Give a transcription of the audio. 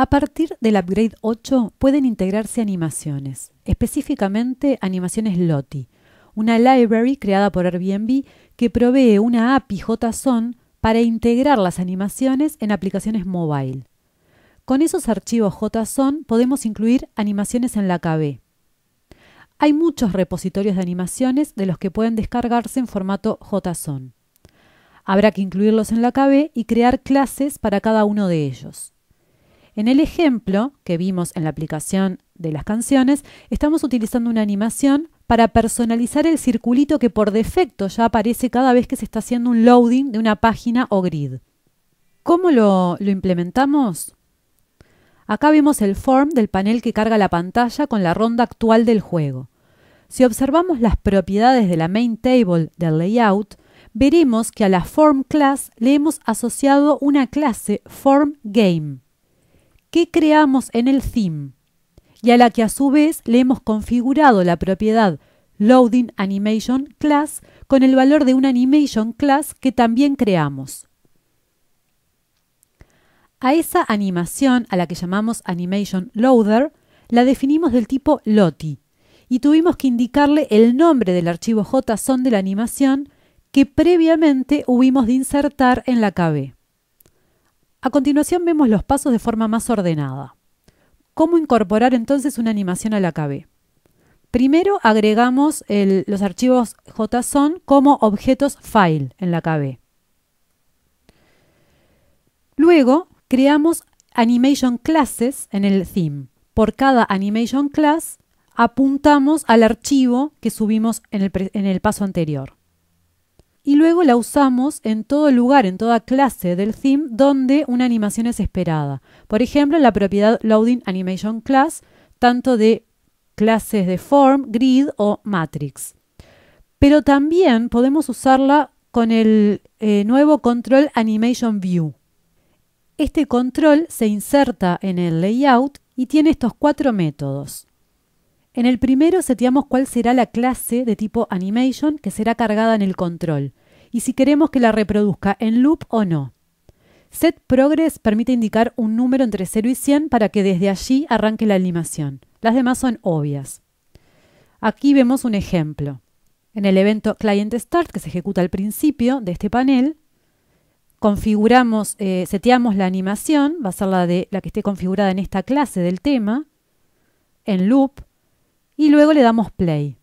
A partir del upgrade 8 pueden integrarse animaciones, específicamente animaciones Lottie, una library creada por Airbnb que provee una API JSON para integrar las animaciones en aplicaciones mobile. Con esos archivos JSON podemos incluir animaciones en la KB. Hay muchos repositorios de animaciones de los que pueden descargarse en formato JSON. Habrá que incluirlos en la KB y crear clases para cada uno de ellos. En el ejemplo que vimos en la aplicación de las canciones, estamos utilizando una animación para personalizar el circulito que por defecto ya aparece cada vez que se está haciendo un loading de una página o grid. ¿Cómo lo, implementamos? Acá vemos el form del panel que carga la pantalla con la ronda actual del juego. Si observamos las propiedades de la main table del layout, veremos que a la form class le hemos asociado una clase form game que creamos en el theme y a la que a su vez le hemos configurado la propiedad loading animation class con el valor de una animation class que también creamos. A esa animación, a la que llamamos AnimationLoader, la definimos del tipo LOTI y tuvimos que indicarle el nombre del archivo JSON de la animación que previamente hubimos de insertar en la KB. A continuación vemos los pasos de forma más ordenada. ¿Cómo incorporar entonces una animación a la KB? Primero agregamos los archivos JSON como objetos file en la KB. Luego creamos animation classes en el theme. Por cada animation class apuntamos al archivo que subimos en el paso anterior y luego la usamos en todo lugar, en toda clase del theme donde una animación es esperada. Por ejemplo, la propiedad Loading Animation Class, tanto de clases de form, grid o matrix. Pero también podemos usarla con el eh, nuevo control Animation Este control se inserta en el layout y tiene estos cuatro métodos. En el primero seteamos cuál será la clase de tipo animation que será cargada en el control y si queremos que la reproduzca en loop o no. Set Progress permite indicar un número entre 0 y 100 para que desde allí arranque la animación. Las demás son obvias. Aquí vemos un ejemplo. En el evento Client Start, que se ejecuta al principio de este panel, configuramos, eh, seteamos la animación, va a ser la, de, la que esté configurada en esta clase del tema, en loop, y luego le damos play.